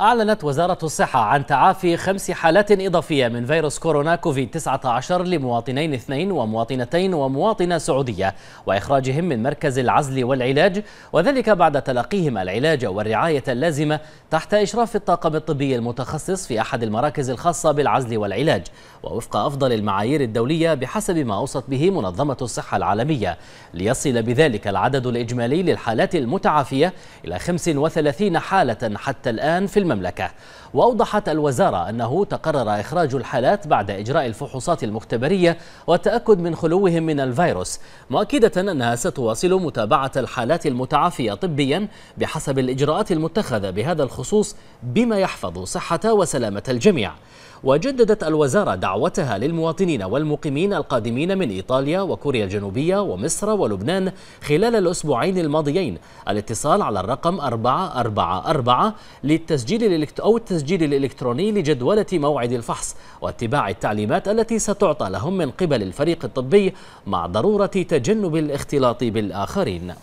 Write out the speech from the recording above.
أعلنت وزارة الصحة عن تعافي خمس حالات إضافية من فيروس كورونا كوفيد 19 لمواطنين اثنين ومواطنتين ومواطنة سعودية وإخراجهم من مركز العزل والعلاج وذلك بعد تلقيهم العلاج والرعاية اللازمة تحت إشراف الطاقم الطبي المتخصص في أحد المراكز الخاصة بالعزل والعلاج ووفق أفضل المعايير الدولية بحسب ما أوصت به منظمة الصحة العالمية ليصل بذلك العدد الإجمالي للحالات المتعافية إلى 35 حالة حتى الآن في المملكة وأوضحت الوزارة أنه تقرر إخراج الحالات بعد إجراء الفحوصات المختبرية والتأكد من خلوهم من الفيروس مؤكدة أنها ستواصل متابعة الحالات المتعافية طبيا بحسب الإجراءات المتخذة بهذا الخصوص بما يحفظ صحة وسلامة الجميع وجددت الوزارة دعوتها للمواطنين والمقيمين القادمين من إيطاليا وكوريا الجنوبية ومصر ولبنان خلال الأسبوعين الماضيين الاتصال على الرقم 444 للتسجيل التسجيل أو التسجيل الإلكتروني لجدولة موعد الفحص واتباع التعليمات التي ستعطى لهم من قبل الفريق الطبي مع ضرورة تجنب الاختلاط بالآخرين